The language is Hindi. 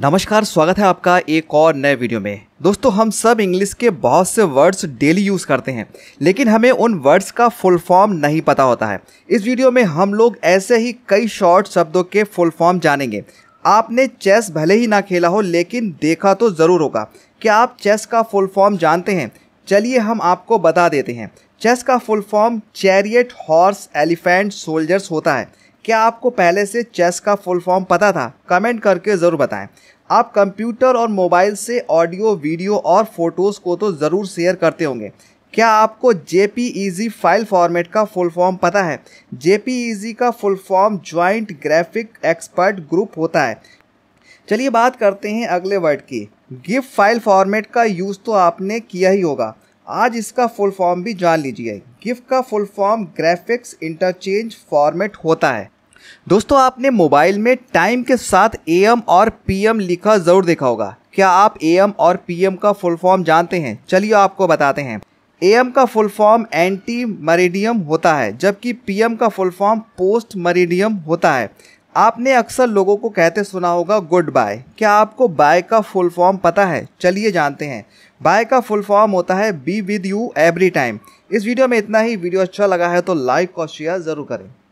नमस्कार स्वागत है आपका एक और नए वीडियो में दोस्तों हम सब इंग्लिश के बहुत से वर्ड्स डेली यूज़ करते हैं लेकिन हमें उन वर्ड्स का फुल फॉर्म नहीं पता होता है इस वीडियो में हम लोग ऐसे ही कई शॉर्ट शब्दों के फुल फॉर्म जानेंगे आपने चेस भले ही ना खेला हो लेकिन देखा तो ज़रूर होगा क्या आप चेस का फुल फॉर्म जानते हैं चलिए हम आपको बता देते हैं चेस का full form chariot horse elephant soldiers होता है क्या आपको पहले से चेस का फुल फॉर्म पता था कमेंट करके ज़रूर बताएं आप कंप्यूटर और मोबाइल से ऑडियो वीडियो और फोटोज़ को तो ज़रूर शेयर करते होंगे क्या आपको जे फाइल फॉर्मेट का फुल फॉर्म पता है जे का full form joint graphic expert group होता है चलिए बात करते हैं अगले वर्ड की गिफ्ट फाइल फॉर्मेट का यूज़ तो आपने किया ही होगा आज इसका फुल फॉर्म भी जान लीजिए गिफ्ट का full form graphics interchange format होता है दोस्तों आपने मोबाइल में टाइम के साथ एम और एम लिखा ज़रूर देखा होगा क्या आप एम और एम का फुल फॉर्म जानते हैं चलिए आपको बताते हैं एम का फुल फॉर्म एंटी मरीडियम होता है जबकि एम का फुल फॉर्म पोस्ट मरीडियम होता है आपने अक्सर लोगों को कहते सुना होगा गुड बाय क्या आपको बाय का फुल फॉर्म पता है चलिए जानते हैं बाय का फुल फॉर्म होता है be with you every time इस वीडियो में इतना ही वीडियो अच्छा लगा है तो लाइक और शेयर ज़रूर करें